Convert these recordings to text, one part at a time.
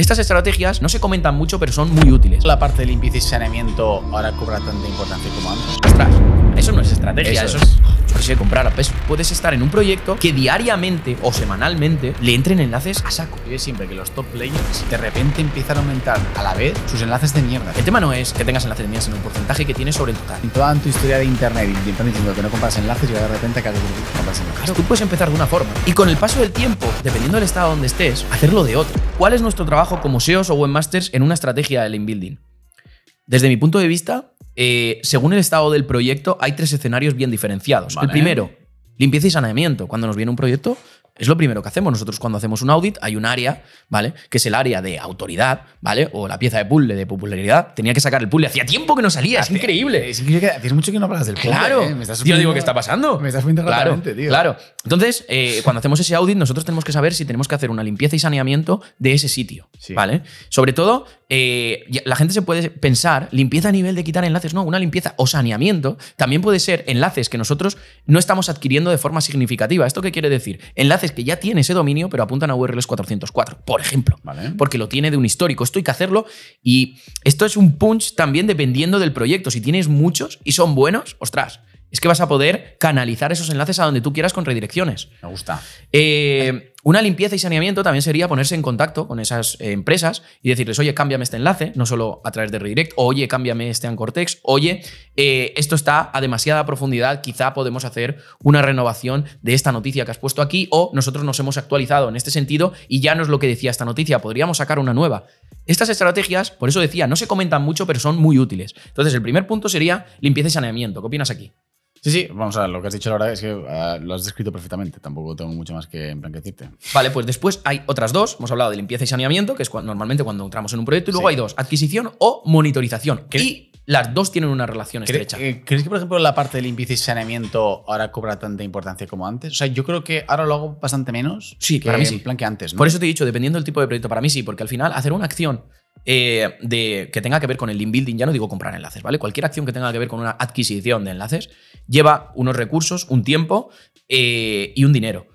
Estas estrategias no se comentan mucho, pero son muy útiles. La parte de limpieza y saneamiento ahora cobra tanta importancia como antes. ¡Ostras! Eso no es estrategia, eso, es, yo comprar a peso. Puedes estar en un proyecto que diariamente o semanalmente le entren enlaces a saco. Y siempre que los top players de repente empiezan a aumentar a la vez sus enlaces de mierda. El tema no es que tengas enlaces de mierda, sino el porcentaje que tienes sobre el total. En toda tu historia de internet y diciendo que no compras enlaces y de repente cada vez compras enlaces. tú puedes empezar de una forma y con el paso del tiempo, dependiendo del estado donde estés, hacerlo de otro. ¿Cuál es nuestro trabajo como SEOs o webmasters en una estrategia de link building? Desde mi punto de vista, eh, según el estado del proyecto, hay tres escenarios bien diferenciados. El primero, limpieza y saneamiento. Cuando nos viene un proyecto, es lo primero que hacemos. Nosotros cuando hacemos un audit hay un área, ¿vale? Que es el área de autoridad, ¿vale? O la pieza de puzzle de popularidad. Tenía que sacar el puzzle. Hacía tiempo que no salía. Es increíble. Es increíble que mucho que no hablas del puzzle. Claro. ¿eh? yo digo, ¿qué está pasando? Me estás muy claro, tío. Claro. Entonces, eh, cuando hacemos ese audit, nosotros tenemos que saber si tenemos que hacer una limpieza y saneamiento de ese sitio. ¿Vale? Sobre todo, eh, la gente se puede pensar, limpieza a nivel de quitar enlaces. No, una limpieza o saneamiento también puede ser enlaces que nosotros no estamos adquiriendo de forma significativa. ¿Esto qué quiere decir? Enlaces que ya tiene ese dominio, pero apuntan a URLs 404, por ejemplo. Porque lo tiene de un histórico. Esto hay que hacerlo. Y esto es un punch también dependiendo del proyecto. Si tienes muchos y son buenos, ostras es que vas a poder canalizar esos enlaces a donde tú quieras con redirecciones. Me gusta. Eh, una limpieza y saneamiento también sería ponerse en contacto con esas eh, empresas y decirles, oye, cámbiame este enlace, no solo a través de redirect, oye, cámbiame este ancortex, oye, eh, esto está a demasiada profundidad, quizá podemos hacer una renovación de esta noticia que has puesto aquí o nosotros nos hemos actualizado en este sentido y ya no es lo que decía esta noticia, podríamos sacar una nueva. Estas estrategias, por eso decía, no se comentan mucho, pero son muy útiles. Entonces, el primer punto sería limpieza y saneamiento. ¿Qué opinas aquí? Sí, sí, vamos a ver, lo que has dicho ahora es que ah, lo has descrito perfectamente, tampoco tengo mucho más que, en Vale, pues después hay otras dos, hemos hablado de limpieza y saneamiento, que es normalmente cuando entramos en un proyecto, y luego hay dos, adquisición o monitorización. Y las dos tienen una relación estrecha. Eh, ¿Crees que, por ejemplo, la parte del limpieza saneamiento ahora cobra tanta importancia como antes? O sea, yo creo que ahora lo hago bastante menos. Sí, para mí sí. plan que antes, Por eso te he dicho, dependiendo del tipo de proyecto, para mí sí, porque al final hacer una acción eh, de, que tenga que ver con el inbuilding, ya no digo comprar enlaces, ¿vale? Cualquier acción que tenga que ver con una adquisición de enlaces lleva unos recursos, un tiempo eh, y un dinero.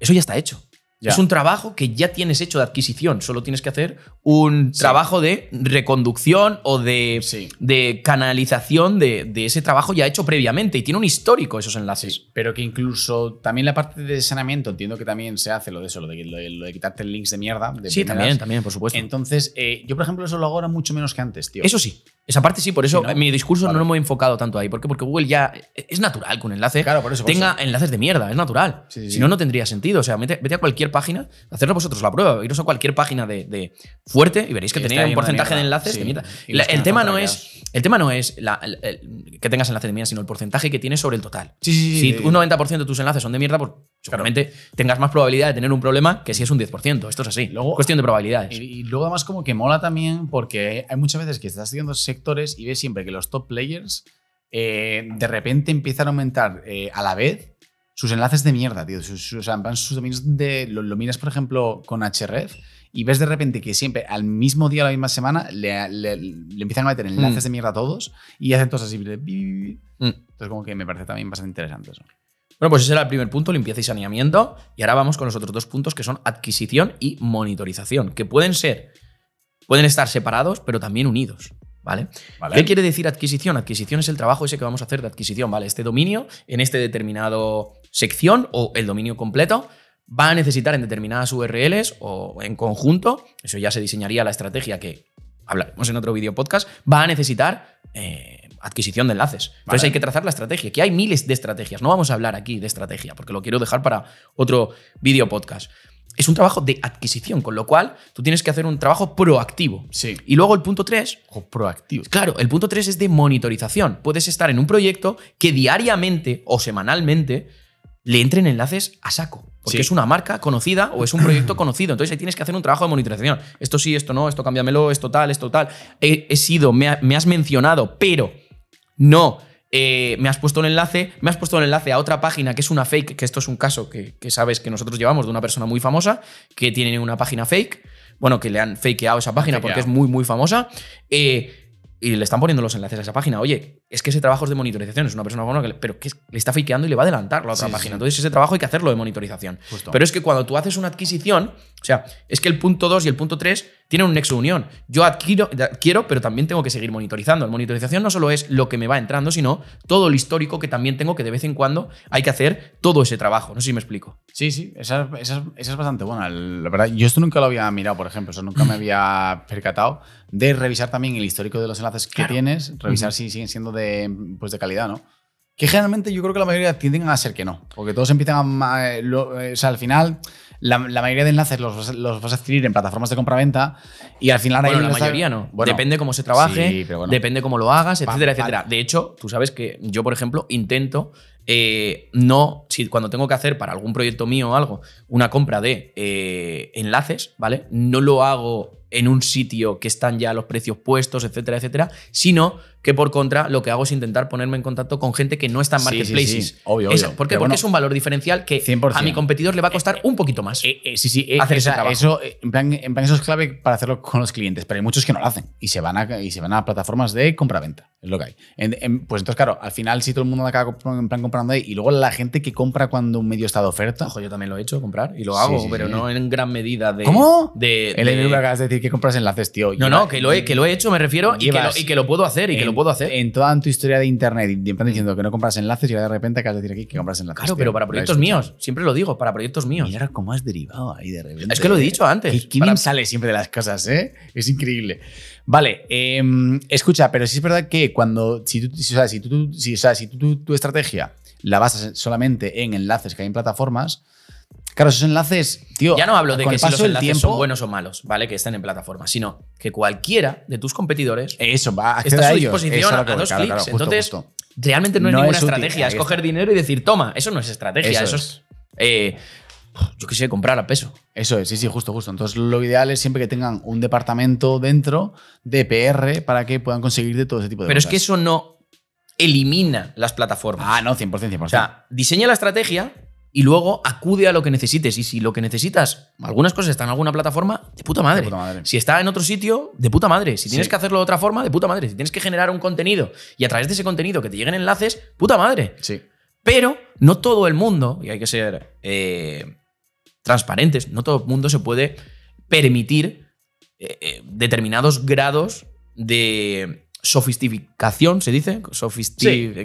Eso ya está hecho. Es un trabajo que ya tienes hecho de adquisición, solo tienes que hacer un trabajo de reconducción o de, canalización de, ese trabajo ya hecho previamente y tiene un histórico esos enlaces. pero que incluso también la parte de saneamiento, entiendo que también se hace lo de eso, lo de, lo de, links de mierda. sí, también, también, por supuesto. Entonces, eh, yo por ejemplo eso lo hago ahora mucho menos que antes, tío. Eso sí. Esa parte sí, por eso mi discurso no lo he enfocado tanto ahí. ¿Por qué? Porque Google ya es natural que un enlace tenga enlaces de mierda, es natural. si no, no tendría sentido. O sea, vete a cualquier página, hacedlo vosotros la prueba, iros a cualquier página de, fuerte y veréis que tenéis un porcentaje de, enlaces de mierda. el, tema no es, el tema no es la, que tengas enlaces de mierda, sino el porcentaje que tienes sobre el total. si un 90% de tus enlaces son de mierda, por claramente tengas más probabilidad de tener un problema que si es un 10%. Esto es así. Cuestión de probabilidades. Y, luego, además, como que mola también porque hay muchas veces que estás siguiendo sectores y ves siempre que los top players eh, de repente empiezan a aumentar eh, a la vez sus enlaces de mierda, tío. Sus, sus dominios de. Lo, miras, por ejemplo, con HRF y ves de repente que siempre al mismo día, a la misma semana, le, empiezan a meter enlaces mm. de mierda a todos y hacen cosas así. Mm. Entonces, como que me parece también bastante interesante eso. Bueno, pues ese era el primer punto, limpieza y saneamiento. Y ahora vamos con los otros dos puntos que son adquisición y monitorización, que pueden ser, pueden estar separados, pero también unidos. ¿Vale? ¿Qué quiere decir adquisición? Adquisición es el trabajo ese que vamos a hacer de adquisición, ¿vale? Este dominio en este determinado sección o el dominio completo va a necesitar en determinadas URLs o en conjunto, eso ya se diseñaría la estrategia que hablaremos en otro vídeo podcast, va a necesitar eh, adquisición de enlaces. Entonces hay que trazar la estrategia, que hay miles de estrategias. No vamos a hablar aquí de estrategia, porque lo quiero dejar para otro video podcast. Es un trabajo de adquisición, con lo cual tú tienes que hacer un trabajo proactivo. Sí. Y luego el punto 3. O proactivo. Claro, el punto 3 es de monitorización. Puedes estar en un proyecto que diariamente o semanalmente le entren enlaces a saco. Porque es una marca conocida o es un proyecto conocido. Entonces ahí tienes que hacer un trabajo de monitorización. Esto sí, esto no, esto cámbiamelo, esto tal, esto tal. He, sido, me has mencionado, pero no, eh, me has puesto un enlace, me has puesto un enlace a otra página que es una fake, que esto es un caso que, sabes que nosotros llevamos de una persona muy famosa, que tiene una página fake, bueno, que le han fakeado esa página porque es muy, muy famosa. Eh, y le están poniendo los enlaces a esa página. Oye, es que ese trabajo es de monitorización, es una persona buena, pero le está fakeando y le va a adelantar la otra página. Entonces, ese trabajo hay que hacerlo de monitorización. Pero es que cuando tú haces una adquisición, o sea, es que el punto 2 y el punto 3 tienen un nexo unión. Yo adquiero, quiero, pero también tengo que seguir monitorizando. La monitorización no solo es lo que me va entrando, sino todo el histórico que también tengo que de vez en cuando hay que hacer todo ese trabajo. No sé si me explico. Sí, sí, esa, es bastante buena. La verdad, yo esto nunca lo había mirado, por ejemplo, eso nunca me había percatado de revisar también el histórico de los enlaces que tienes, revisar si siguen siendo de, pues de calidad, ¿no? Que generalmente yo creo que la mayoría tienden a ser que no, porque todos empiezan a... Eh, eh, o sea, al final... La, mayoría de enlaces los, vas a adquirir en plataformas de compra-venta y al final bueno, la mayoría no depende cómo se trabaje depende cómo lo hagas etcétera etcétera de hecho tú sabes que yo por ejemplo intento eh, no si cuando tengo que hacer para algún proyecto mío o algo una compra de enlaces vale no lo hago en un sitio que están ya los precios puestos etcétera etcétera sino que por contra lo que hago es intentar ponerme en contacto con gente que no está en marketplaces. Sí, Porque es un valor diferencial que a mi competidor le va a eh, costar un poquito más. hacer Eso, en plan, eso es clave para hacerlo con los clientes, pero hay muchos que no lo hacen y se van a, y se van a plataformas de compra-venta, es lo que hay. pues entonces, claro, al final si todo el mundo acaba en plan comprando ahí y luego la gente que compra cuando un medio está de oferta. Ojo, yo también lo he hecho, comprar y lo hago, pero no en gran medida de. ¿Cómo? De, el de, acabas de decir que compras enlaces, tío. No, no, que lo he, que lo he hecho, me refiero, y, que lo, y, que lo, puedo hacer y que lo puedo hacer. En toda tu historia de internet, y mm. diciendo que no compras enlaces y de repente acabas de decir aquí que compras enlaces. Claro, pero para proyectos míos, siempre lo digo, para proyectos míos. y ahora, cómo has derivado ahí de repente. Es que lo he ¿eh? dicho antes. ¿Qué, sale siempre de las casas eh? Es increíble. Vale, em, escucha, pero si es verdad que cuando, si tú, sabes, o si, tú, si, o si tú, tu estrategia la basas solamente en enlaces que hay en plataformas, Claro, esos enlaces, tío. Ya no hablo de que si los enlaces son buenos o malos, ¿vale? Que estén en plataforma, sino que cualquiera de tus competidores. Eso, va a está a su disposición a, dos clics. Entonces, realmente no, es ninguna estrategia. es coger dinero y decir, toma, eso no es estrategia. Eso, es. Eh, yo quisiera comprar a peso. Eso es, sí, sí, justo, justo. Entonces, lo ideal es siempre que tengan un departamento dentro de PR para que puedan conseguir de todo ese tipo de cosas. Pero es que eso no elimina las plataformas. Ah, no, 100%, 100%. O sea, diseña la estrategia, y luego acude a lo que necesites. Y si lo que necesitas, algunas cosas están en alguna plataforma, de puta madre. Si está en otro sitio, de puta madre. Si tienes que hacerlo de otra forma, de puta madre. Si tienes que generar un contenido y a través de ese contenido que te lleguen enlaces, puta madre. Sí. Pero no todo el mundo, y hay que ser eh, transparentes, no todo el mundo se puede permitir eh, eh, determinados grados de sofisticación, se dice, en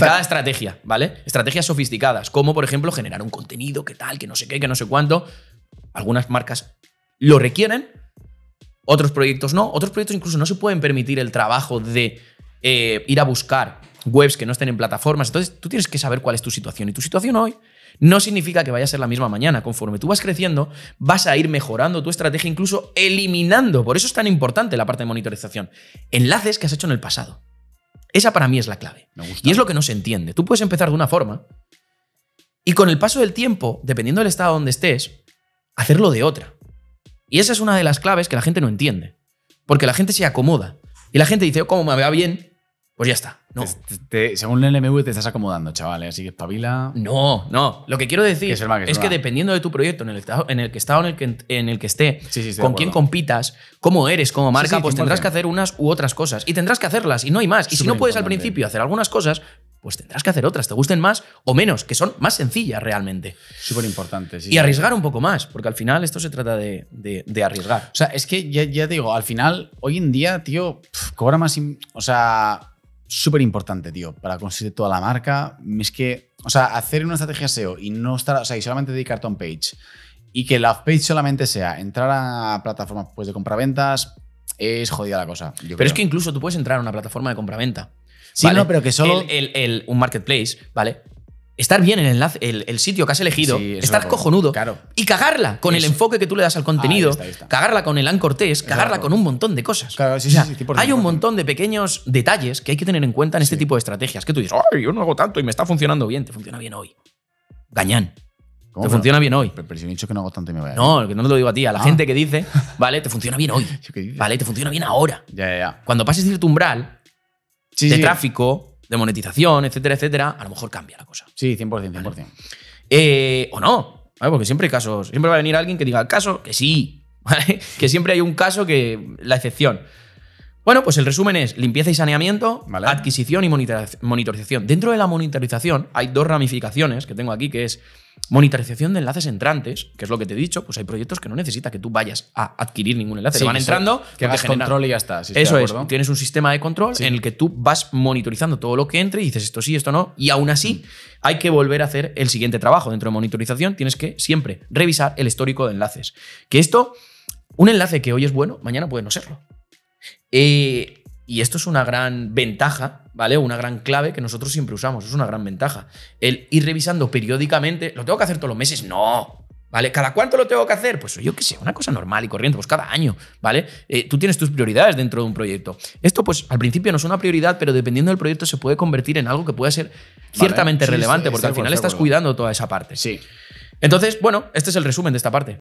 cada estrategia, ¿vale? Estrategias sofisticadas, como por ejemplo generar un contenido, que tal, que no sé qué, que no sé cuánto. Algunas marcas lo requieren, otros proyectos no, otros proyectos incluso no se pueden permitir el trabajo de eh, ir a buscar webs que no estén en plataformas, entonces tú tienes que saber cuál es tu situación y tu situación hoy no significa que vaya a ser la misma mañana. Conforme tú vas creciendo, vas a ir mejorando tu estrategia, incluso eliminando. Por eso es tan importante la parte de monitorización. Enlaces que has hecho en el pasado. Esa para mí es la clave. Y es lo que no se entiende. Tú puedes empezar de una forma y con el paso del tiempo, dependiendo del estado donde estés, hacerlo de otra. Y esa es una de las claves que la gente no entiende. Porque la gente se acomoda. Y la gente dice, oh, ¿cómo me va bien? Pues ya está. No. según el LMV te estás acomodando, chavales, ¿eh? así que espabila. No, no. Lo que quiero decir es que dependiendo de tu proyecto, en el, en el que está en el que, en el que esté, con quién compitas, cómo eres como marca, pues tendrás que hacer unas u otras cosas. Y tendrás que hacerlas, y no hay más. Y si no puedes al principio hacer algunas cosas, pues tendrás que hacer otras, te gusten más o menos, que son más sencillas realmente. Súper importante, sí. Y arriesgar un poco más, porque al final esto se trata de, arriesgar. O sea, es que ya, digo, al final, hoy en día, tío, cobra más. O sea súper importante, tío, para conseguir toda la marca. Es que, o sea, hacer una estrategia SEO y no estar, o sea, y solamente dedicarte a un page y que la off-page solamente sea entrar a plataformas pues, de compraventas, es jodida la cosa. pero es que incluso tú puedes entrar a una plataforma de compraventa. Sí, no, pero que solo. el, el, un marketplace, ¿vale? estar bien en el, el, sitio que has elegido, estar cojonudo claro. y cagarla con el enfoque que tú le das al contenido, cagarla con el ancortés, cagarla con un montón de cosas. hay un montón de pequeños detalles que hay que tener en cuenta en este tipo de estrategias. Que tú dices, Ay, yo no hago tanto y me está funcionando bien, te funciona bien hoy. Gañán. Te funciona bien hoy. Pero, si he dicho que no hago tanto y me No, que no te lo digo a ti, a la ah. gente que dice, vale, te funciona bien hoy. Vale, te funciona bien ahora. Ya, ya, ya. Cuando pases el umbral de tráfico, de monetización, etcétera, etcétera, a lo mejor cambia la cosa. Sí, 100%, 100%. Eh, o no, porque siempre hay casos, siempre va a venir alguien que diga, caso, que sí, que siempre hay un caso que la excepción. Bueno, pues el resumen es limpieza y saneamiento, adquisición y monitorización. Dentro de la monitorización hay dos ramificaciones que tengo aquí, que es Monitorización de enlaces entrantes, que es lo que te he dicho, pues hay proyectos que no necesita que tú vayas a adquirir ningún enlace. Se van entrando, que, hagas control y ya está. Eso es, tienes un sistema de control en el que tú vas monitorizando todo lo que entre y dices esto sí, esto no, y aún así mm. hay que volver a hacer el siguiente trabajo. Dentro de monitorización tienes que siempre revisar el histórico de enlaces. Que esto, un enlace que hoy es bueno, mañana puede no serlo. Eh, y esto es una gran ventaja ¿vale? Una gran clave que nosotros siempre usamos, es una gran ventaja. El ir revisando periódicamente, ¿lo tengo que hacer todos los meses? No. ¿Vale? ¿Cada cuánto lo tengo que hacer? Pues yo qué sé, una cosa normal y corriente, pues cada año, ¿vale? Eh, tú tienes tus prioridades dentro de un proyecto. Esto, pues al principio no es una prioridad, pero dependiendo del proyecto se puede convertir en algo que pueda ser ciertamente relevante, porque al final estás cuidando toda esa parte. Sí. Entonces, bueno, este es el resumen de esta parte.